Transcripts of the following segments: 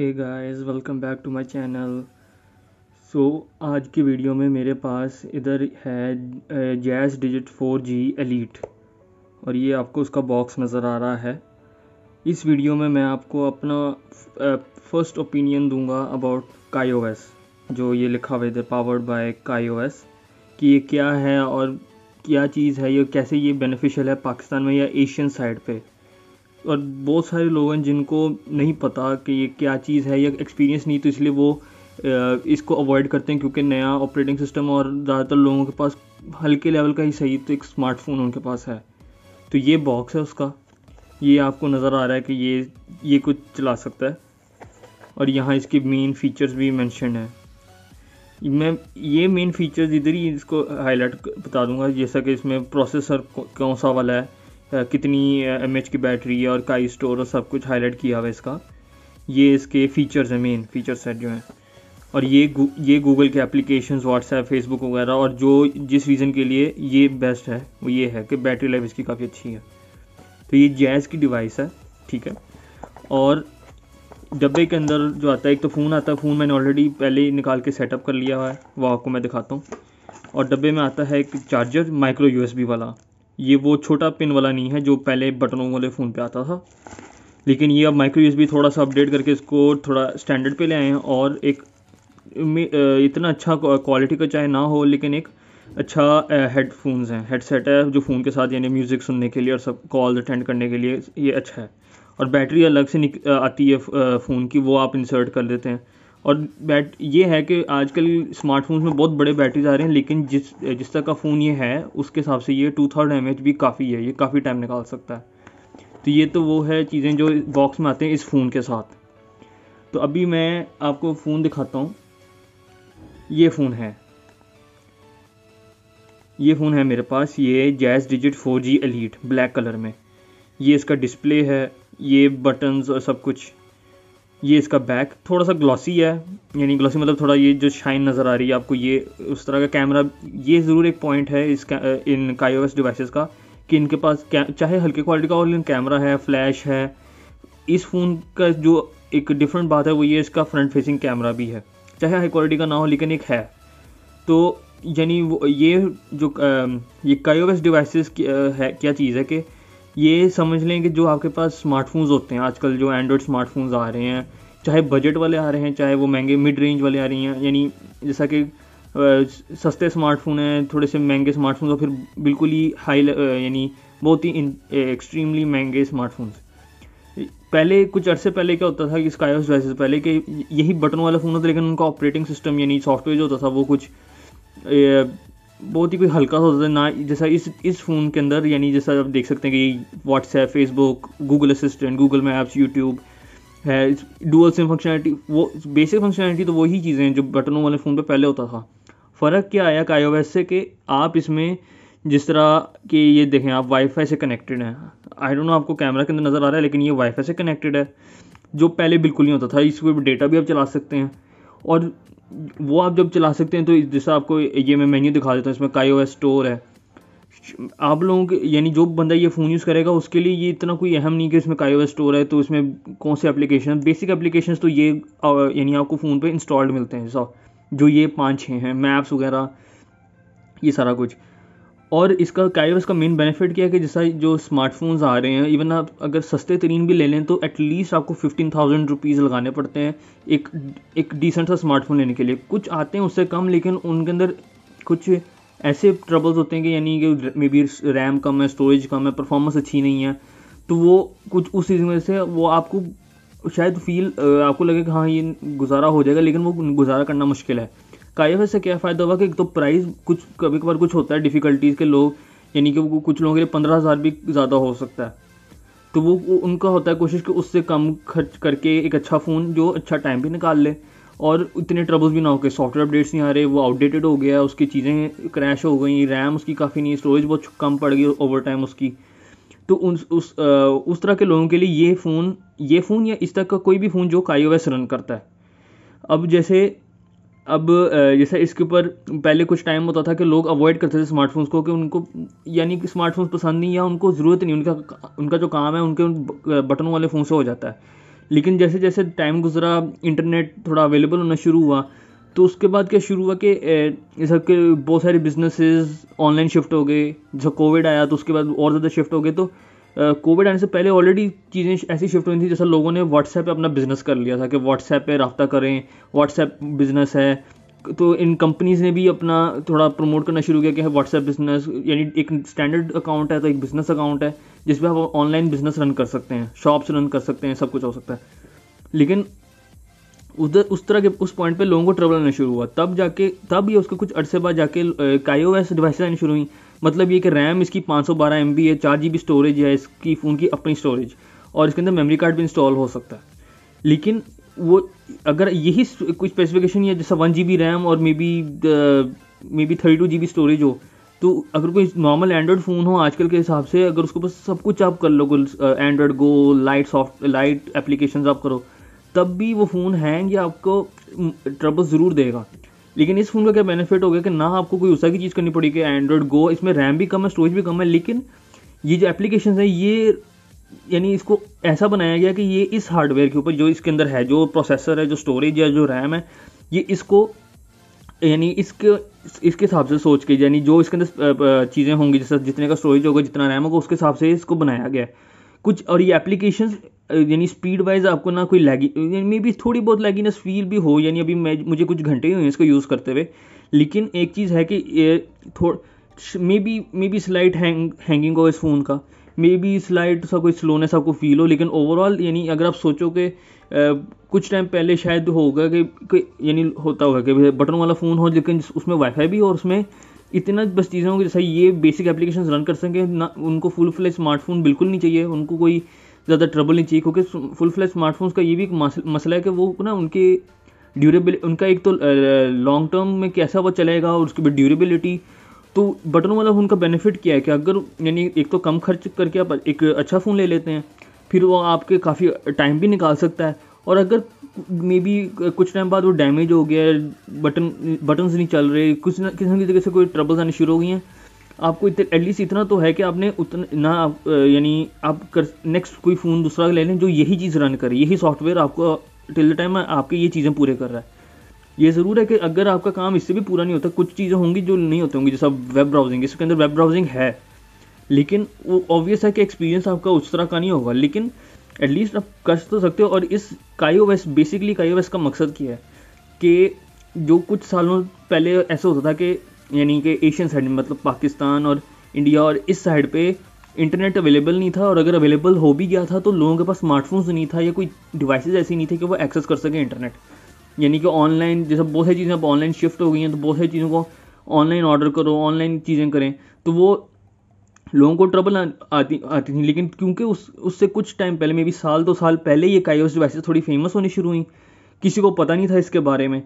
hey guys welcome back to my channel so आज की video में मेरे पास इधर है जैस डिजिट फोर जी एलीट और ये आपको उसका बॉक्स नज़र आ रहा है इस वीडियो में मैं आपको अपना फर्स्ट ओपिनियन दूंगा अबाउट कायो जो ये लिखा हुआ इधर पावर्ड बाय कायो कि ये क्या है और क्या चीज़ है ये कैसे ये बेनिफिशियल है पाकिस्तान में या एशियन साइड पर और बहुत सारे लोग हैं जिनको नहीं पता कि ये क्या चीज़ है या एक्सपीरियंस नहीं तो इसलिए वो इसको अवॉइड करते हैं क्योंकि नया ऑपरेटिंग सिस्टम और ज़्यादातर लोगों के पास हल्के लेवल का ही सही तो एक स्मार्टफोन उनके पास है तो ये बॉक्स है उसका ये आपको नज़र आ रहा है कि ये ये कुछ चला सकता है और यहाँ इसके मेन फीचर्स भी मैंशन हैं मैं ये मेन फीचर्स इधर ही इसको हाईलाइट बता दूंगा जैसा कि इसमें प्रोसेसर कौन सा वाला है कितनी एम की बैटरी है और का स्टोर और सब कुछ हाईलाइट किया हुआ है इसका ये इसके फीचर्स हैं मेन फीचर सेट जो हैं और ये गु, ये गूगल के एप्लीकेशन व्हाट्सएप फेसबुक वगैरह और जो जिस रीज़न के लिए ये बेस्ट है वो ये है कि बैटरी लाइफ इसकी काफ़ी अच्छी है तो ये जैज़ की डिवाइस है ठीक है और डब्बे के अंदर जो आता है एक तो फ़ोन आता है फ़ोन मैंने ऑलरेडी पहले निकाल के सेटअप कर लिया हुआ है वो आपको मैं दिखाता हूँ और डब्बे में आता है एक चार्जर माइक्रो यूएसबी वाला ये वो छोटा पिन वाला नहीं है जो पहले बटनों वाले फ़ोन पे आता था लेकिन ये अब माइक्रो यूज थोड़ा सा अपडेट करके इसको थोड़ा स्टैंडर्ड पे ले आए हैं और एक इतना अच्छा क्वालिटी का चाहे ना हो लेकिन एक अच्छा हेडफोन्स हैं हेडसेट है जो फ़ोन के साथ यानी म्यूज़िक सुनने के लिए और सब कॉल अटेंड करने के लिए ये अच्छा है और बैटरी अलग से आती है फ़ोन की वो आप इंसर्ट कर देते हैं और बैट ये है कि आजकल स्मार्टफोन्स में बहुत बड़े बैटरीज आ रहे हैं लेकिन जिस जिस तरह का फ़ोन ये है उसके हिसाब से ये टू थर्ड एम भी काफ़ी है ये काफ़ी टाइम निकाल सकता है तो ये तो वो है चीज़ें जो बॉक्स में आते हैं इस फ़ोन के साथ तो अभी मैं आपको फ़ोन दिखाता हूँ ये फ़ोन है ये फ़ोन है मेरे पास ये Jazz digit four G black colour में ये इसका डिस्प्ले है ये बटन्स और सब कुछ ये इसका बैक थोड़ा सा ग्लॉसी है यानी ग्लॉसी मतलब थोड़ा ये जो शाइन नज़र आ रही है आपको ये उस तरह का कैमरा ये ज़रूर एक पॉइंट है इस इन कायोस डिवाइसेस का कि इनके पास चाहे हल्के क्वालिटी का और लेकिन कैमरा है फ्लैश है इस फ़ोन का जो एक डिफरेंट बात है वो ये इसका फ्रंट फेसिंग कैमरा भी है चाहे हाई क्वालिटी का ना हो लेकिन एक है तो यानी वो ये जो आ, ये कायोवेस डिवाइसेस है क्या चीज़ है कि ये समझ लें कि जो आपके पास स्मार्टफोन्स होते हैं आजकल जो एंड्रॉयड स्मार्टफोन्स आ रहे हैं चाहे बजट वाले आ रहे हैं चाहे वो महंगे मिड रेंज वाले आ रही हैं यानी जैसा कि सस्ते स्मार्टफोन हैं थोड़े से महंगे स्मार्टफोन और फिर बिल्कुल ही हाई यानी बहुत ही एक्सट्रीमली महंगे स्मार्टफोन्स पहले कुछ अर्से पहले क्या होता था कि स्काईओस डिवाइसेस पहले के यही बटन वाला फ़ोन होता लेकिन उनका ऑपरेटिंग सिस्टम यानी सॉफ्टवेयर जो होता था वो कुछ बहुत ही कोई हल्का सा होता है ना जैसा इस इस फ़ोन के अंदर यानी जैसा आप देख सकते हैं कि WhatsApp Facebook Google assistant Google maps YouTube है डुअल सिम फंक्शनलिटी वो बेसिक फंक्शनलिटी तो वही चीज़ें हैं जो बटनों वाले फ़ोन पे पहले होता था फ़र्क क्या आया का आई से कि आप इसमें जिस तरह के ये देखें आप वाईफाई से कनेक्टेड हैं आई डोंट नो आपको कैमरा के अंदर नज़र आ रहा है लेकिन ये वाईफाई से कनेक्टेड है जो पहले बिल्कुल नहीं होता था इसको डेटा भी आप चला सकते हैं और वो आप जब चला सकते हैं तो जैसा आपको ये मैं मेन्यू दिखा देता हूँ इसमें काई ओ स्टोर है आप लोगों के यानी जो बंदा ये फ़ोन यूज़ करेगा उसके लिए ये इतना कोई अहम नहीं कि इसमें काई स्टोर है तो इसमें कौन से एप्लीकेशन बेसिक एप्लीकेशन तो ये यानी आपको फ़ोन पर इंस्टॉल्ड मिलते हैं सब जो ये पाँच छः हैं मैप्स वगैरह ये सारा कुछ और इसका क्या है उसका मेन बेनिफिट क्या है कि जैसा जो स्मार्टफोन्स आ रहे हैं इवन आप अगर सस्ते तरीन भी ले लें तो एटलीस्ट आपको फिफ्टीन थाउजेंड रुपीज़ लगाने पड़ते हैं एक एक डिसेंट सा स्मार्टफोन लेने के लिए कुछ आते हैं उससे कम लेकिन उनके अंदर कुछ ऐसे ट्रबल्स होते हैं कि यानी कि मे बी रैम कम है स्टोरेज कम है परफॉर्मेंस अच्छी नहीं है तो वो कुछ उस चीज़ में से वो आपको शायद फील आपको लगे कि हाँ ये गुजारा हो जाएगा लेकिन वो गुजारा करना मुश्किल है काइफस से क्या फ़ायदा हुआ कि एक तो प्राइस कुछ कभी कभार कुछ होता है डिफ़िकल्टीज़ के लोग यानी कि वो कुछ लोगों के लिए पंद्रह हज़ार भी ज़्यादा हो सकता है तो वो उनका होता है कोशिश कि उससे कम खर्च करके एक अच्छा फ़ोन जो अच्छा टाइम भी निकाल ले और इतने ट्रबल्स भी ना हो गए सॉफ्टवेयर अपडेट्स नहीं आ रहे वो आउटडेटेड हो गया उसकी चीज़ें क्रैश हो गई रैम उसकी काफ़ी नहीं स्टोरेज बहुत कम पड़ गई ओवर टाइम उसकी तो उन उस आ, उस तरह के लोगों के लिए ये फ़ोन ये फ़ोन या इस तरह का कोई भी फ़ोन जो काई रन करता है अब जैसे अब जैसे इसके ऊपर पहले कुछ टाइम होता था कि लोग अवॉइड करते थे स्मार्टफोन्स को कि उनको यानी कि स्मार्टफोन्स पसंद नहीं या उनको ज़रूरत नहीं उनका उनका जो काम है उनके बटनों वाले फ़ोन से हो जाता है लेकिन जैसे जैसे टाइम गुजरा इंटरनेट थोड़ा अवेलेबल होना शुरू हुआ तो उसके बाद क्या शुरू हुआ कि सबके कि बहुत सारे बिजनेसेस ऑनलाइन शिफ्ट हो गए जब कोविड आया तो उसके बाद और ज़्यादा शिफ्ट हो गए तो कोविड आने से पहले ऑलरेडी चीज़ें ऐसी शिफ्ट हुई थी जैसा लोगों ने व्हाट्सएप पे अपना बिज़नेस कर लिया था कि व्हाट्सएप पे रब्ता करें व्हाट्सएप बिज़नेस है तो इन कंपनीज़ ने भी अपना थोड़ा प्रमोट करना शुरू किया कि व्हाट्सएप बिज़नेस यानी एक स्टैंडर्ड अकाउंट है तो एक बिज़नेस अकाउंट है जिसपे आप ऑनलाइन बिज़नेस रन कर सकते हैं शॉप्स रन कर सकते हैं सब कुछ हो सकता है लेकिन उधर उस तरह के उस पॉइंट पे लोगों को ट्रबल आना शुरू हुआ तब जाके तब ये उसके कुछ अरसे बाद जाके काईओ एस डिवाइस आनी शुरू हुई मतलब ये कि रैम इसकी पाँच सौ बारह एम बी है चार जी बी स्टोरेज है इसकी फ़ोन की अपनी स्टोरेज और इसके अंदर मेमोरी कार्ड भी इंस्टॉल हो सकता है लेकिन वो अगर यही कुछ स्पेसिफिकेशन या जैसा वन जी बी रैम और maybe maybe thirty two G B storage हो तो अगर कोई नॉर्मल एंड्रॉयड फ़ोन हो आजकल के हिसाब से अगर उसको बस सब कुछ आप कर लो Android go lite soft lite application आप करो तब भी वो फ़ोन हैंग या आपको ट्रबल ज़रूर देगा लेकिन इस फोन का क्या बेनिफिट हो गया कि ना आपको कोई उसा की चीज़ करनी पड़ेगी एंड्रॉयड गो इसमें रैम भी कम है स्टोरेज भी कम है लेकिन ये जो एप्लीकेशन है ये यानी इसको ऐसा बनाया गया कि ये इस हार्डवेयर के ऊपर जो इसके अंदर है जो प्रोसेसर है जो स्टोरेज है जो रैम है ये इसको यानी इसके इसके हिसाब से सोच के यानी जो इसके अंदर चीज़ें होंगी जैसे जितने का स्टोरेज होगा जितना रैम होगा उसके हिसाब से इसको बनाया गया है कुछ और ये एप्लीकेशन यानी स्पीड वाइज आपको ना कोई लैगी मे बी थोड़ी बहुत लैगीनेस फील भी हो यानी अभी मैं मुझे कुछ घंटे ही हुए इसको यूज़ करते हुए लेकिन एक चीज़ है कि थोड़ा maybe maybe slight hang hanging हो इस फ़ोन का मे बी स्लाइट सा कोई स्लोनेस आपको फील हो लेकिन ओवरऑल यानी अगर आप सोचो कि कुछ टाइम पहले शायद होगा कि यानी होता होगा कि बटन वाला फ़ोन हो लेकिन उसमें वाईफाई भी और उसमें इतना बस चीज़ें होंगी जैसे ये बेसिक एप्लीकेशन रन कर सकें ना उनको फुल फ्ले स्मार्टफोन बिल्कुल नहीं चाहिए उनको कोई ज़्यादा ट्रबल नहीं चाहिए क्योंकि फुल फ्ले स्मार्टफोन्स का ये भी एक मसला है कि वो ना उनके ड्यूरेबिल उनका एक तो लॉन्ग टर्म में कैसा वो चलेगा और उसकी ड्यूरेबिलिटी तो बटनों वाला उनका बेनिफिट क्या है कि अगर यानी एक तो कम खर्च करके आप एक अच्छा फ़ोन ले लेते हैं फिर वो आपके काफ़ी टाइम भी निकाल सकता है और अगर मे बी uh, कुछ टाइम बाद वो डैमेज हो गया है बटन बटन्स नहीं चल रहे कुछ ना किसी तरीके से कोई ट्रबल्स आने शुरू हो गई हैं आपको इतने एटलीस्ट इतना तो है कि आपने उतना ना आप यानी आप कर नेक्स्ट कोई फ़ोन दूसरा ले लें जो यही चीज़ रन करे यही सॉफ्टवेयर आपको टिल द टाइम आपके ये चीज़ें पूरे कर रहा है ये ज़रूर है कि अगर आपका काम इससे भी पूरा नहीं होता कुछ चीज़ें होंगी जो नहीं होती होंगी जैसा वेब ब्राउजिंग इसके अंदर वेब ब्राउजिंग है लेकिन वो ऑब्वियस है कि एक्सपीरियंस आपका उस तरह का नहीं होगा लेकिन एटलीस्ट आप कर तो सकते हो और इस कायोवेस बेसिकली कायोवेस का मकसद क्या है कि जो कुछ सालों पहले ऐसा होता था कि यानी कि एशियन साइड में मतलब पाकिस्तान और इंडिया और इस साइड पे इंटरनेट अवेलेबल नहीं था और अगर अवेलेबल हो भी गया था तो लोगों के पास स्मार्टफोन्स नहीं था या कोई डिवाइसेज ऐसी नहीं थे कि वो एक्सेस कर सकें इंटरनेट यानी कि ऑनलाइन जैसे बहुत सारी चीज़ें अब ऑनलाइन शिफ्ट हो गई हैं तो बहुत सारी चीज़ों को ऑनलाइन ऑर्डर करो ऑनलाइन चीज़ें करें तो वो लोगों को ट्रबल आती आती थी लेकिन क्योंकि उस उससे कुछ टाइम पहले मे भी साल दो साल पहले ये कायोस डिवाइसेज थोड़ी फेमस होनी शुरू हुई किसी को पता नहीं था इसके बारे में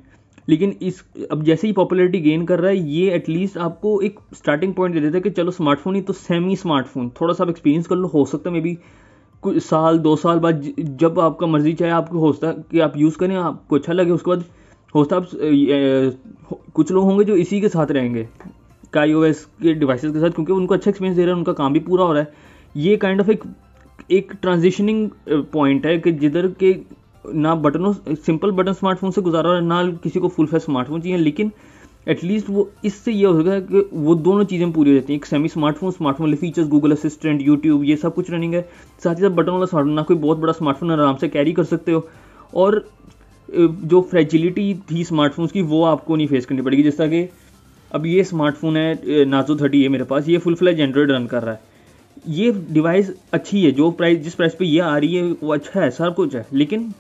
लेकिन इस अब जैसे ही पॉपुलैरिटी गेन कर रहा है ये एटलीस्ट आपको एक स्टार्टिंग पॉइंट दे देता है कि चलो स्मार्टफोन ही तो सेमी स्मार्टफोन थोड़ा सा आप एक्सपीरियंस कर लो हो सकता है मे बी कुछ साल दो साल बाद जब आपका मर्जी चाहे आपको हो सकता कि आप यूज़ करें आपको अच्छा लगे उसके बाद हो सकता आप कुछ लोग होंगे जो इसी के साथ रहेंगे स्काई ओ एस के डिवाइसेज के साथ क्योंकि उनको अच्छा एक्सपीरियंस दे रहा है उनका काम भी पूरा हो रहा है ये काइंड ऑफ एक एक ट्रांजिशनिंग पॉइंट है कि जिधर के ना बटनों सिंपल बटन स्मार्टफोन से गुजारा रहा है ना किसी को फुल फेस स्मार्टफोन चाहिए लेकिन एटलीस्ट वो इससे ये हो है कि वो दोनों चीज़ें पूरी हो जाती हैं एक सेमी स्मार्टफोन स्मार्टफोन वाले फीचर्स गूगल असिस्टेंट यूट्यूब ये सब कुछ रनिंग है साथ ही साथ बटन वाला स्मार्टफोन ना कोई बहुत बड़ा स्मार्टफोन आराम से कैरी कर सकते हो और जो फ्रेजिलिटी थी स्मार्टफोन्स की वो आपको नहीं फेस करनी पड़ेगी जैसा कि अब ये स्मार्टफोन है नाजो थर्टी है मेरे पास ये फुल फ्लैज एंड्रॉयड रन कर रहा है ये डिवाइस अच्छी है जो प्राइस जिस प्राइस पे ये आ रही है वो अच्छा है सब कुछ है लेकिन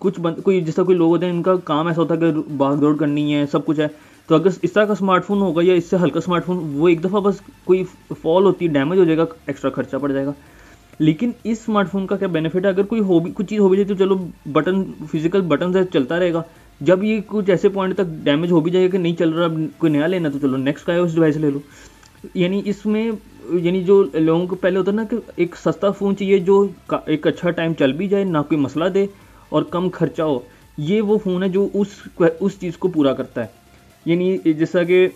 कुछ बंद कोई जिस तरह कोई लोग होते हैं इनका काम ऐसा होता है कि भाग दौड़ करनी है सब कुछ है तो अगर इस तरह का स्मार्टफोन होगा या इससे हल्का स्मार्टफोन वो एक दफ़ा बस कोई फॉल होती है डैमेज हो जाएगा एक्स्ट्रा खर्चा पड़ जाएगा लेकिन इस स्मार्टफोन का क्या बेनिफिट है अगर कोई हॉबी कुछ चीज़ हो भी जाए तो चलो बटन फिजिकल बटन से चलता रहेगा जब ये कुछ ऐसे पॉइंट तक डैमेज हो भी जाएगा कि नहीं चल रहा अब कोई नया लेना तो चलो नेक्स्ट का उस डिवाइस ले लो यानी इसमें यानी जो लोगों को पहले होता है ना कि एक सस्ता फ़ोन चाहिए जो एक अच्छा टाइम चल भी जाए ना कोई मसला दे और कम खर्चा हो ये वो फ़ोन है जो उस उस चीज़ को पूरा करता है यानी जैसा कि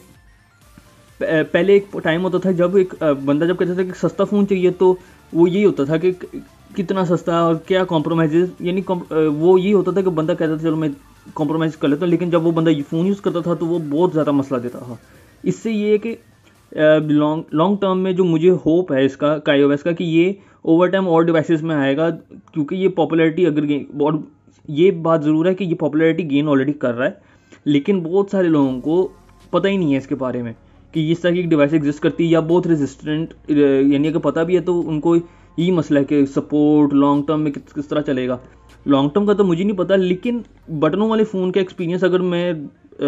पहले एक टाइम होता था जब एक बंदा जब कहता था कि सस्ता फ़ोन चाहिए तो वो यही होता था कि कितना सस्ता और क्या कॉम्प्रोमाइज यानी वो यही होता था कि बंदा कहता था चलो मैं कॉम्प्रोमाइज़ कर लेता लेकिन जब वो बंदा फ़ोन यूज़ करता था तो वो बहुत ज़्यादा मसला देता था इससे ये है कि लॉन्ग लॉन्ग टर्म में जो मुझे होप है इसका काई ओवैस का कि ये ओवर टाइम और डिवाइसेस में आएगा क्योंकि ये पॉपुलैरिटी अगर और ये बात ज़रूर है कि ये पॉपुलैरिटी गेन ऑलरेडी कर रहा है लेकिन बहुत सारे लोगों को पता ही नहीं है इसके बारे में कि इस तरह की डिवाइस एग्जिस्ट करती है या बहुत रेजिस्टेंट यानी अगर पता भी है तो उनको यही मसला है कि सपोर्ट लॉन्ग टर्म में किस किस तरह चलेगा लॉन्ग टर्म का तो मुझे नहीं पता लेकिन बटनों वाले फ़ोन का एक्सपीरियंस अगर मैं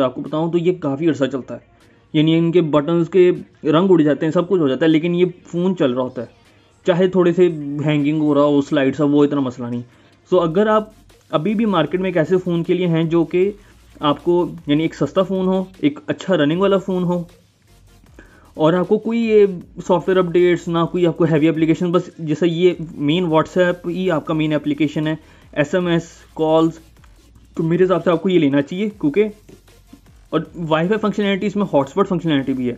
आपको बताऊँ तो ये काफ़ी अर्सा चलता है यानी इनके बटन्स के रंग उड़ जाते हैं सब कुछ हो जाता है लेकिन ये फ़ोन चल रहा होता है चाहे थोड़े से हैंगिंग हो रहा हो स्लाइड्स हो वो इतना मसला नहीं सो अगर आप अभी भी मार्केट में एक ऐसे फ़ोन के लिए हैं जो कि आपको यानी एक सस्ता फ़ोन हो एक अच्छा रनिंग वाला फ़ोन हो और आपको कोई ये सॉफ्टवेयर अपडेट्स ना कोई आपको हैवी एप्लीकेशन बस जैसा ये मेन व्हाट्सएप ही आपका मेन एप्लीकेशन है एस एम एस कॉल्स तो मेरे हिसाब से आपको ये लेना चाहिए क्योंकि और वाईफाई फंक्शनैलिटी इसमें हॉटस्पॉट फंक्शनैलिटी भी है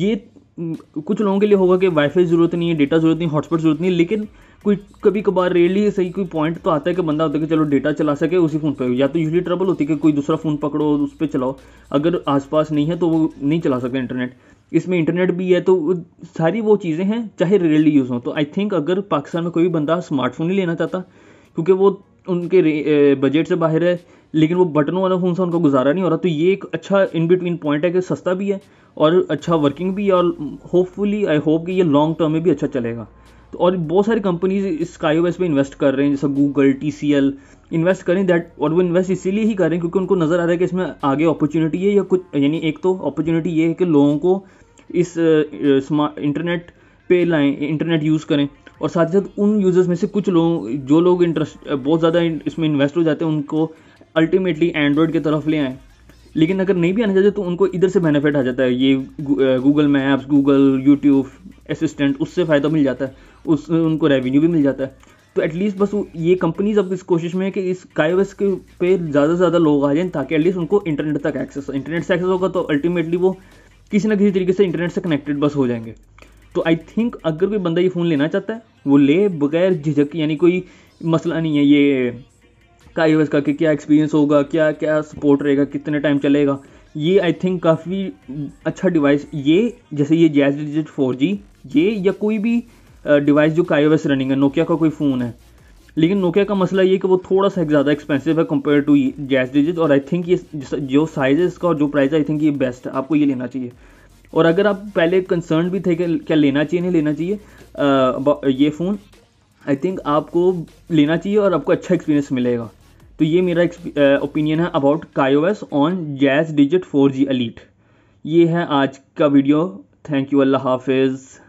ये कुछ लोगों के लिए होगा कि वाईफाई ज़रूरत नहीं है डेटा ज़रूरत नहीं हॉटस्पॉट ज़रूरत नहीं लेकिन कोई कभी कभार रेयरली सही कोई पॉइंट तो आता है कि बंदा होता है कि चलो डेटा चला सके उसी फ़ोन पर या तो यूजली ट्रबल होती है कि कोई दूसरा फ़ोन पकड़ो उस पर चलाओ अगर आसपास नहीं है तो वो नहीं चला सके इंटरनेट इसमें इंटरनेट भी है तो सारी वो चीज़ें हैं चाहे रेयरली यूज़ हों तो आई थिंक अगर पाकिस्तान में कोई भी बंदा स्मार्टफोन ही लेना चाहता क्योंकि वो उनके बजट से बाहर है लेकिन वो बटनों वाला फ़ोन से उनका गुजारा नहीं हो रहा तो ये एक अच्छा इन बिटवीन पॉइंट है कि सस्ता भी है और अच्छा वर्किंग भी है और होपफुली आई होप कि ये लॉन्ग टर्म में भी अच्छा चलेगा तो और बहुत सारी कंपनीज इस ओएस में इन्वेस्ट कर रहे हैं जैसे Google T C L invest करें दैट और वो इन्वेस्ट इसीलिए ही कर रहे हैं क्योंकि उनको नज़र आ रहा है कि इसमें आगे अपॉर्चुनिटी है या कुछ यानी एक तो अपॉर्चुनिटी ये है कि लोगों को इस स्मार्ट इंटरनेट पे लाएँ इंटरनेट यूज़ करें और साथ ही साथ उन यूज़र्स में से कुछ लोग जो लोग इंटरेस्ट बहुत ज़्यादा इसमें इन्वेस्ट हो जाते हैं उनको अल्टीमेटली एंड्रॉयड की तरफ ले आएँ लेकिन अगर नहीं भी आना चाहते तो उनको इधर से बेनिफिट आ जाता है ये Google maps Google YouTube assistant उससे फ़ायदा मिल जाता है उस उनको रेवेन्यू भी मिल जाता है तो एटलीस्ट बस ये कंपनीज अब इस कोशिश में है कि इस काइवस के पे ज़्यादा से ज़्यादा लोग आ जाएँ ताकि एटलीस्ट उनको इंटरनेट तक एक्सेस इंटरनेट से एक्सेस होगा तो अल्टीमेटली वो किसी ना किसी तरीके से इंटरनेट से कनेक्टेड बस हो जाएंगे तो आई थिंक अगर कोई बंदा ये फ़ोन लेना चाहता है वो ले बगैर झिझक यानी कोई मसला नहीं है ये का यूज़ का कि क्या एक्सपीरियंस होगा क्या क्या सपोर्ट रहेगा कितने टाइम चलेगा ये आई थिंक काफ़ी अच्छा डिवाइस ये जैसे ये जैज डिजिट फोर ये या कोई भी डिवाइस जो का रनिंग है नोकिया का कोई फ़ोन है लेकिन नोकिया का मसला ये कि वो थोड़ा सा ज़्यादा एक्सपेंसिव है कंपेयर टू जैज डिजिट और आई थिंक ये जो साइज़ है इसका और जो प्राइस आई थिंक ये बेस्ट है आपको ये लेना चाहिए और अगर आप पहले कंसर्न भी थे कि क्या लेना चाहिए नहीं लेना चाहिए ये फ़ोन आई थिंक आपको लेना चाहिए और आपको अच्छा एक्सपीरियंस मिलेगा तो ये मेरा ओपिनियन है about KaiOS on Jazz digit four G elite ये है आज का वीडियो थैंक यू अल्लाह हाफिज़